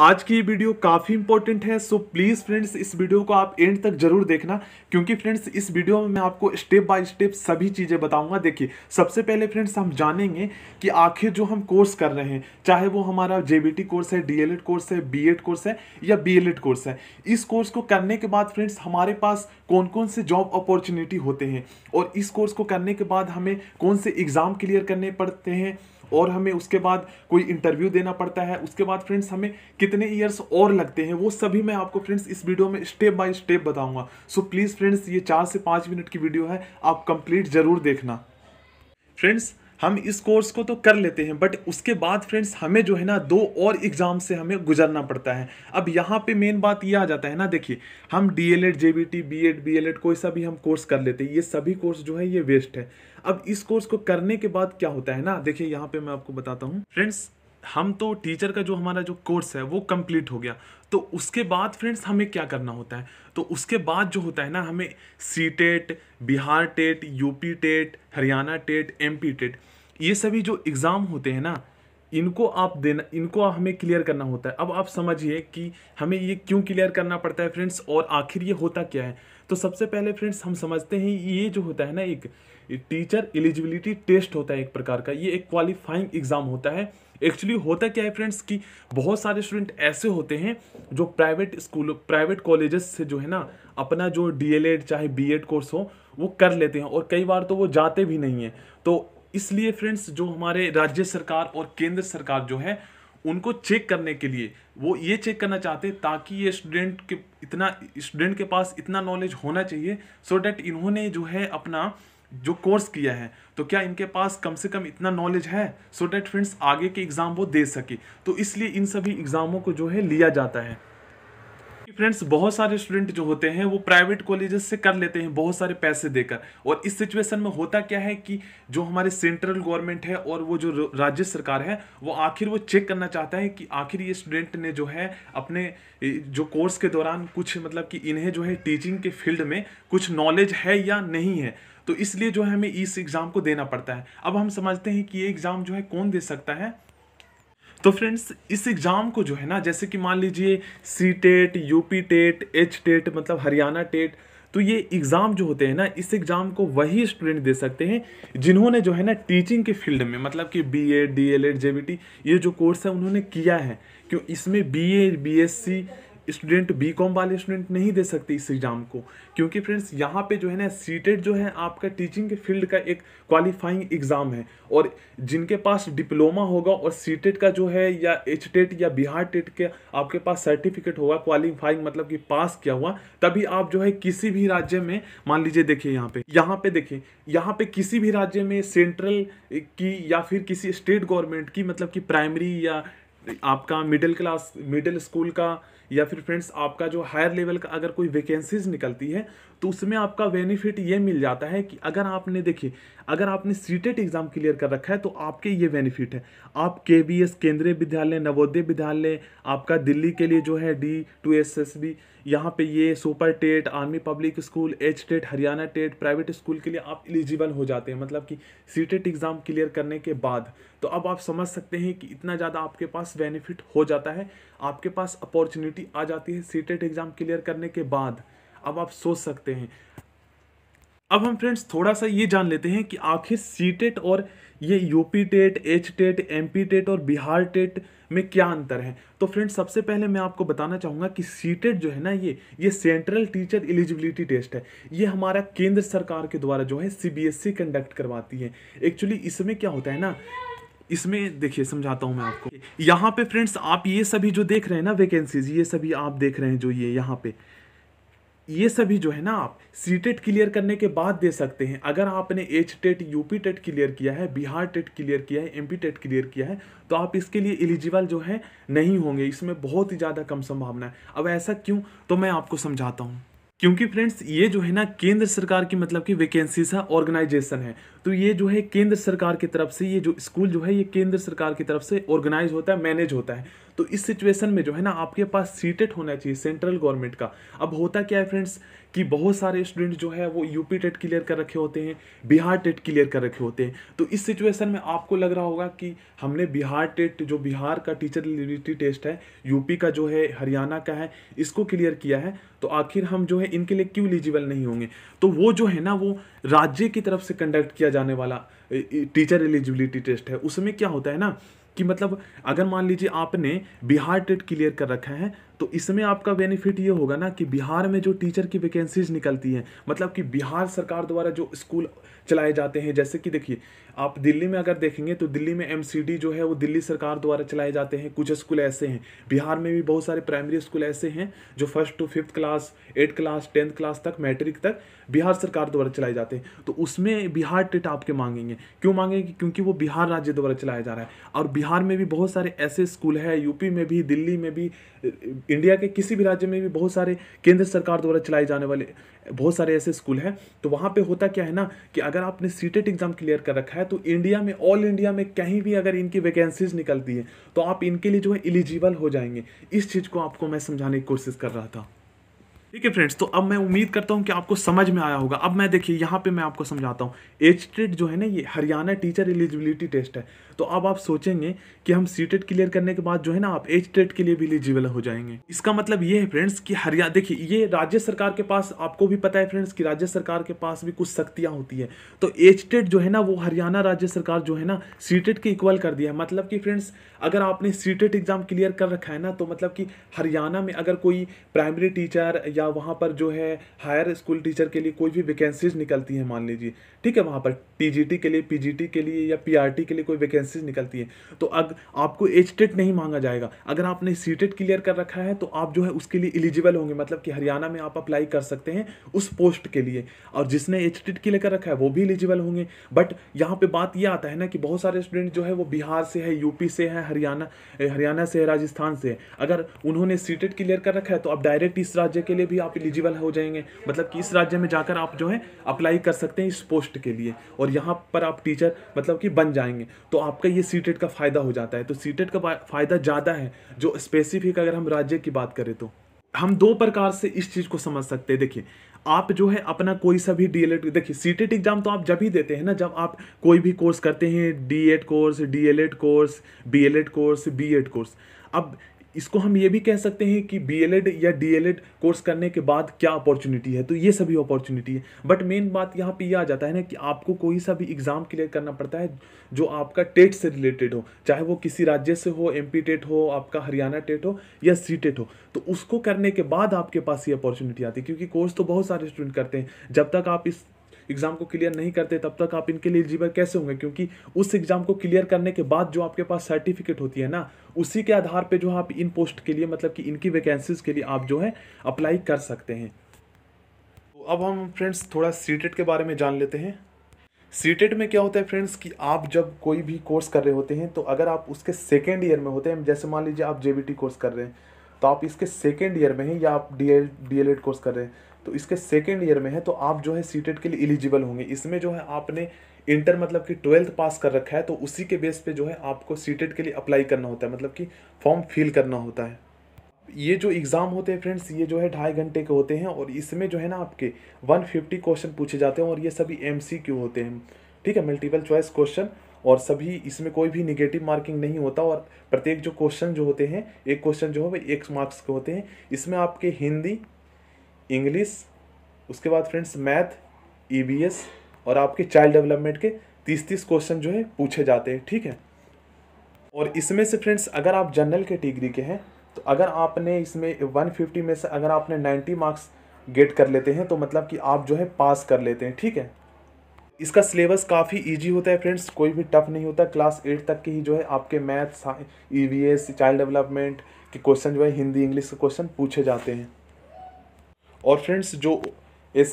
आज की वीडियो काफ़ी इंपॉर्टेंट है सो प्लीज़ फ्रेंड्स इस वीडियो को आप एंड तक जरूर देखना क्योंकि फ्रेंड्स इस वीडियो में मैं आपको स्टेप बाय स्टेप सभी चीज़ें बताऊंगा देखिए सबसे पहले फ्रेंड्स हम जानेंगे कि आखिर जो हम कोर्स कर रहे हैं चाहे वो हमारा जे कोर्स है डी कोर्स है बी कोर्स है या बी कोर्स है इस कोर्स को करने के बाद फ्रेंड्स हमारे पास कौन कौन से जॉब अपॉर्चुनिटी होते हैं और इस कोर्स को करने के बाद हमें कौन से एग्ज़ाम क्लियर करने पड़ते हैं और हमें उसके बाद कोई इंटरव्यू देना पड़ता है उसके बाद फ्रेंड्स हमें कितने ईयर्स और लगते हैं वो सभी मैं आपको फ्रेंड्स इस वीडियो में स्टेप बाय स्टेप बताऊंगा सो प्लीज़ फ्रेंड्स ये चार से पाँच मिनट की वीडियो है आप कंप्लीट ज़रूर देखना फ्रेंड्स हम इस कोर्स को तो कर लेते हैं बट उसके बाद फ्रेंड्स हमें जो है ना दो और एग्ज़ाम से हमें गुजरना पड़ता है अब यहाँ पे मेन बात ये आ जाता है ना देखिए हम D L Ed J B T B Ed B L Ed कोई सा भी हम कोर्स कर लेते हैं ये सभी कोर्स जो है ये वेस्ट है अब इस कोर्स को करने के बाद क्या होता है ना देखिए यहाँ पर मैं आपको बताता हूँ फ्रेंड्स हम तो टीचर का जो हमारा जो कोर्स है वो कंप्लीट हो गया तो उसके बाद फ्रेंड्स हमें क्या करना होता है तो उसके बाद जो होता है ना हमें C TET Bihar TET UP TET Haryana TET MP TET ये सभी जो एग्ज़ाम होते हैं ना इनको आप देना इनको हमें क्लियर करना होता है अब आप समझिए कि हमें ये क्यों क्लियर करना पड़ता है फ्रेंड्स और आखिर ये होता क्या है तो सबसे पहले फ्रेंड्स हम समझते हैं ये जो होता है ना एक टीचर एलिजिबिलिटी टेस्ट होता है एक प्रकार का ये एक क्वालिफाइंग एग्ज़ाम होता है एक्चुअली होता क्या है फ्रेंड्स कि बहुत सारे स्टूडेंट ऐसे होते हैं जो प्राइवेट स्कूल प्राइवेट कॉलेजेस से जो है ना अपना जो डीएलएड चाहे बीएड कोर्स हो वो कर लेते हैं और कई बार तो वो जाते भी नहीं हैं तो इसलिए फ्रेंड्स जो हमारे राज्य सरकार और केंद्र सरकार जो है उनको चेक करने के लिए वो ये चेक करना चाहते ताकि ये स्टूडेंट के इतना स्टूडेंट के पास इतना नॉलेज होना चाहिए सो so डैट इन्होंने जो है अपना जो कोर्स किया है तो क्या इनके पास कम से कम इतना नॉलेज है सो डैट फ्रेंड्स आगे के एग्ज़ाम वो दे सके तो इसलिए इन सभी एग्ज़ामों को जो है लिया जाता है फ्रेंड्स बहुत सारे स्टूडेंट जो होते हैं वो प्राइवेट कॉलेजेस से कर लेते हैं बहुत सारे पैसे देकर और इस सिचुएशन में होता क्या है कि जो हमारे सेंट्रल गवर्नमेंट है और वो जो राज्य सरकार है वो आखिर वो चेक करना चाहता है कि आखिर ये स्टूडेंट ने जो है अपने जो कोर्स के दौरान कुछ मतलब कि इन्हें जो है टीचिंग के फील्ड में कुछ नॉलेज है या नहीं है तो इसलिए जो है हमें इस एग्ज़ाम को देना पड़ता है अब हम समझते हैं कि ये एग्ज़ाम जो है कौन दे सकता है तो फ्रेंड्स इस एग्ज़ाम को जो है ना जैसे कि मान लीजिए C TET UP TET H TET मतलब हरियाणा टेट तो ये एग्ज़ाम जो होते हैं ना इस एग्ज़ाम को वही स्टूडेंट दे सकते हैं जिन्होंने जो है ना टीचिंग के फील्ड में मतलब कि B Ed D L Ed J B T ये जो कोर्स है उन्होंने किया है क्यों इसमें B A B S C student B com वाले स्टूडेंट नहीं दे सकते इस एग्ज़ाम को क्योंकि फ्रेंड्स यहाँ पे जो है ना सीटेड जो है आपका टीचिंग के फील्ड का एक क्वालिफाइंग एग्ज़ाम है और जिनके पास डिप्लोमा होगा और सीटेड का जो है या एच टेट e या बिहार टेट e के आपके पास सर्टिफिकेट होगा क्वालिफाइंग मतलब कि पास किया हुआ तभी आप जो है किसी भी राज्य में मान लीजिए देखिए यहाँ पे यहाँ पे देखिए यहाँ पे किसी भी राज्य में सेंट्रल की या फिर किसी स्टेट गवर्नमेंट की मतलब कि प्राइमरी या आपका मिडिल क्लास मिडिल स्कूल का या फिर फ्रेंड्स आपका जो हायर लेवल का अगर कोई वैकेंसीज निकलती है तो उसमें आपका बेनिफिट ये मिल जाता है कि अगर आपने देखिए अगर आपने सीटेट एग्ज़ाम क्लियर कर रखा है तो आपके ये बेनिफिट है आप के बी एस केंद्रीय विद्यालय नवोदय विद्यालय आपका दिल्ली के लिए जो है D two S S B यहाँ पे ये super TET army public school H TET Haryana TET private school के लिए आप एलिजिबल हो जाते हैं मतलब कि सीटेट एग्ज़ाम क्लियर करने के बाद तो अब आप समझ सकते हैं कि इतना ज़्यादा आपके पास बेनिफिट हो जाता है आपके पास अपॉर्चुनिटी आ जाती है सी एग्ज़ाम क्लियर करने के बाद अब आप सोच सकते हैं अब हम फ्रेंड्स थोड़ा सा ये जान लेते हैं कि आखिर सी e और ये UP TET H TET M TET और बिहार टेट e में क्या अंतर है तो फ्रेंड्स सबसे पहले मैं आपको बताना चाहूँगा कि सी e जो है ना ये ये सेंट्रल टीचर एलिजिबिलिटी टेस्ट है ये हमारा केंद्र सरकार के द्वारा जो है C B S E conduct करवाती है एक्चुअली इसमें क्या होता है ना इसमें देखिए समझाता हूँ मैं आपको यहाँ पे फ्रेंड्स आप ये सभी जो देख रहे हैं ना वैकेंसीज ये सभी आप देख रहे हैं जो ये यहाँ पे ये सभी जो है ना आप सी टेट क्लियर करने के बाद दे सकते हैं अगर आपने H TET UP TET clear किया है बिहार टेट क्लियर किया है एमपी टेट क्लियर किया है तो आप इसके लिए एलिजिबल जो है नहीं होंगे इसमें बहुत ही ज़्यादा कम संभावना है अब ऐसा क्यों तो मैं आपको समझाता हूँ क्योंकि फ्रेंड्स ये जो है ना केंद्र सरकार की मतलब की वैकेंसी है ऑर्गेनाइजेशन है तो ये जो है केंद्र सरकार की तरफ से ये जो स्कूल जो है ये केंद्र सरकार की तरफ से ऑर्गेनाइज होता है मैनेज होता है तो इस सिचुएशन में जो है ना आपके पास सीटेट होना चाहिए सेंट्रल गवर्नमेंट का अब होता क्या है फ्रेंड्स कि बहुत सारे स्टूडेंट जो है वो यूपी टेट क्लियर कर रखे होते हैं बिहार टेट क्लियर कर रखे होते हैं तो इस सिचुएशन में आपको लग रहा होगा कि हमने बिहार टेट जो बिहार का टीचर एलिजिबिलिटी टेस्ट है यूपी का जो है हरियाणा का है इसको क्लियर किया है तो आखिर हम जो है इनके लिए क्यों एलिजिबल नहीं होंगे तो वो जो है ना वो राज्य की तरफ से कंडक्ट किया जाने वाला टीचर एलिजिबिलिटी टेस्ट है उसमें क्या होता है ना कि मतलब अगर मान लीजिए आपने बिहार टेट क्लियर कर रखा है तो इसमें आपका बेनिफिट ये होगा ना कि बिहार में जो टीचर की वैकेंसीज निकलती हैं मतलब कि बिहार सरकार द्वारा जो स्कूल चलाए जाते हैं जैसे कि देखिए आप दिल्ली में अगर देखेंगे तो दिल्ली में एम जो है वो दिल्ली सरकार द्वारा चलाए जाते हैं कुछ स्कूल ऐसे हैं बिहार में भी बहुत सारे प्राइमरी स्कूल ऐसे हैं जो first to fifth class eight class tenth class तक मैट्रिक तक बिहार सरकार द्वारा चलाए जाते हैं तो उसमें बिहार टेट आपके मांगेंगे क्यों मांगेंगे क्योंकि वो बिहार राज्य द्वारा चलाया जा रहा है और बिहार में भी बहुत सारे ऐसे स्कूल है यूपी में भी दिल्ली में भी इंडिया के किसी भी राज्य में भी बहुत सारे केंद्र सरकार द्वारा चलाए जाने वाले बहुत सारे ऐसे स्कूल हैं तो वहाँ पे होता क्या है ना कि अगर आपने सीटेट एग्ज़ाम क्लियर कर रखा है तो इंडिया में ऑल इंडिया में कहीं भी अगर इनकी वैकेंसीज निकलती है तो आप इनके लिए जो है एलिजिबल हो जाएंगे इस चीज़ को आपको मैं समझाने की कोशिश कर रहा था ठीक है फ्रेंड्स तो अब मैं उम्मीद करता हूँ कि आपको समझ में आया होगा अब मैं देखिए यहाँ पे मैं आपको समझाता हूँ एच टेट जो है ना ये हरियाणा टीचर एलिजिबिलिटी टेस्ट है तो अब आप सोचेंगे कि हम सी टेट क्लियर करने के बाद जो है ना आप एच टेट के लिए भी एलिजिबल हो जाएंगे इसका मतलब ये है फ्रेंड्स कि हरियाणा देखिए ये राज्य सरकार के पास आपको भी पता है फ्रेंड्स कि राज्य सरकार के पास भी कुछ सख्तियाँ होती है तो एच टेट जो है ना वो हरियाणा राज्य सरकार जो है ना सी टेट के इक्वल कर दिया है मतलब कि फ्रेंड्स अगर आपने सी टेट एग्जाम क्लियर कर रखा है ना तो मतलब कि हरियाणा में अगर कोई प्राइमरी टीचर या वहाँ पर जो है हायर स्कूल टीचर के लिए कोई भी वैकेंसीज निकलती है मान लीजिए ठीक है वहाँ पर टीजीटी के लिए पीजीटी के लिए या पीआरटी के लिए कोई वैकेंसीज निकलती है तो अग आपको एच नहीं मांगा जाएगा अगर आपने सी क्लियर e कर रखा है तो आप जो है उसके लिए एलिजिबल होंगे मतलब कि हरियाणा में आप अप्लाई कर सकते हैं उस पोस्ट के लिए और जिसने एच टेट क्लियर कर रखा है वो भी एलिजिबल होंगे बट यहाँ पर बात यह आता है ना कि बहुत सारे स्टूडेंट जो है वो बिहार से है यूपी से है हरियाणा हरियाणा से है राजस्थान से है अगर उन्होंने सी क्लियर e कर रखा है तो आप डायरेक्ट इस राज्य के लिए भी आप एलिजिबल हो जाएंगे मतलब कि इस राज्य में जाकर आप जो है अप्लाई कर सकते हैं इस पोस्ट के लिए और यहाँ पर आप टीचर मतलब कि बन जाएंगे तो आपका ये सी e का फ़ायदा हो जाता है तो सी e का फ़ायदा ज़्यादा है जो स्पेसिफिक अगर हम राज्य की बात करें तो हम दो प्रकार से इस चीज़ को समझ सकते हैं देखिए आप जो है अपना कोई सा भी डीएलएड देखिए सीटेट एग्ज़ाम e तो आप जब ही देते हैं ना जब आप कोई भी कोर्स करते हैं D Ed course D L Ed course B L Ed course B Ed course अब इसको हम ये भी कह सकते हैं कि बी या डी कोर्स करने के बाद क्या अपॉर्चुनिटी है तो ये सभी अपॉर्चुनिटी है बट मेन बात यहाँ पे ये आ जाता है ना कि आपको कोई सा भी एग्ज़ाम क्लियर करना पड़ता है जो आपका टेट से रिलेटेड हो चाहे वो किसी राज्य से हो एम टेट हो आपका हरियाणा टेट हो या सी टेट हो तो उसको करने के बाद आपके पास ये अपॉर्चुनिटी आती है क्योंकि कोर्स तो बहुत सारे स्टूडेंट करते हैं जब तक आप इस एग्जाम को क्लियर नहीं करते तब तक आप इनके लिए एलिजिबल कैसे होंगे क्योंकि उस एग्जाम को क्लियर करने के बाद जो आपके पास सर्टिफिकेट होती है ना उसी के आधार पर जो आप इन पोस्ट के लिए मतलब कि इनकी वैकेंसीज के लिए आप जो है अप्लाई कर सकते हैं तो अब हम फ्रेंड्स थोड़ा सीटेट e के बारे में जान लेते हैं सीटेट e में क्या होता है फ्रेंड्स कि आप जब कोई भी कोर्स कर रहे होते हैं तो अगर आप उसके सेकेंड ईयर में होते हैं जैसे मान लीजिए आप जे कोर्स कर रहे हैं तो आप इसके सेकेंड ईयर में हैं या आप डी एल कोर्स कर रहे हैं तो इसके सेकेंड ईयर में है तो आप जो है सीटेट के लिए एलिजिबल होंगे इसमें जो है आपने इंटर मतलब कि ट्वेल्थ पास कर रखा है तो उसी के बेस पे जो है आपको सीटेट के लिए अप्लाई करना होता है मतलब कि फॉर्म फिल करना होता है ये जो एग्ज़ाम होते हैं फ्रेंड्स ये जो है ढाई घंटे के होते हैं और इसमें जो है ना आपके 150 क्वेश्चन पूछे जाते हैं और ये सभी एम होते हैं ठीक है मल्टीपल चॉइस क्वेश्चन और सभी इसमें कोई भी निगेटिव मार्किंग नहीं होता और प्रत्येक जो क्वेश्चन जो होते हैं एक क्वेश्चन जो है वो एक मार्क्स के होते हैं इसमें आपके हिंदी इंग्लिश उसके बाद फ्रेंड्स मैथ ई और आपके चाइल्ड डेवलपमेंट के तीस तीस क्वेश्चन जो है पूछे जाते हैं ठीक है और इसमें से फ्रेंड्स अगर आप जनरल कैटिगरी के हैं तो अगर आपने इसमें वन फिफ्टी में से अगर आपने नाइन्टी मार्क्स गेट कर लेते हैं तो मतलब कि आप जो है पास कर लेते हैं ठीक है इसका सिलेबस काफ़ी इजी होता है फ्रेंड्स कोई भी टफ नहीं होता क्लास एट तक के ही जो है आपके maths E S child development के क्वेश्चन जो है हिंदी इंग्लिश के क्वेश्चन पूछे जाते हैं और फ्रेंड्स जो ए